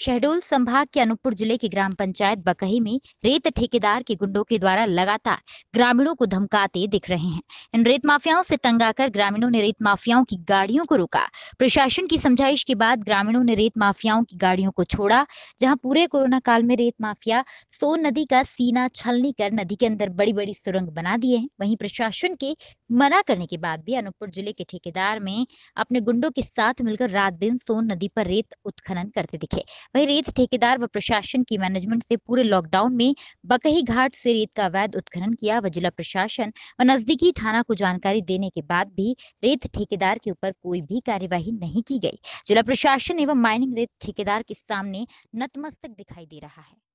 शहडोल संभाग के अनूपपुर जिले के ग्राम पंचायत बकही में रेत ठेकेदार के गुंडों के द्वारा लगातार ग्रामीणों को धमकाते दिख रहे हैं इन रेत माफियाओं से तंग आकर ग्रामीणों ने रेत माफियाओं की गाड़ियों को रोका प्रशासन की समझाइश के बाद ग्रामीणों ने रेत माफियाओं की गाड़ियों को छोड़ा जहाँ पूरे कोरोना काल में रेत माफिया सोन नदी का सीना छलनी कर नदी के अंदर बड़ी बड़ी सुरंग बना दिए है वही प्रशासन के मना करने के बाद भी अनूपपुर जिले के ठेकेदार में अपने गुंडों के साथ मिलकर रात दिन सोन नदी पर रेत उत्खनन करते दिखे वही रेत ठेकेदार व प्रशासन की मैनेजमेंट से पूरे लॉकडाउन में बकही घाट से रेत का अवैध उत्खनन किया व जिला प्रशासन व नजदीकी थाना को जानकारी देने के बाद भी रेत ठेकेदार के ऊपर कोई भी कार्यवाही नहीं की गई जिला प्रशासन एवं माइनिंग रेत ठेकेदार के सामने नतमस्तक दिखाई दे रहा है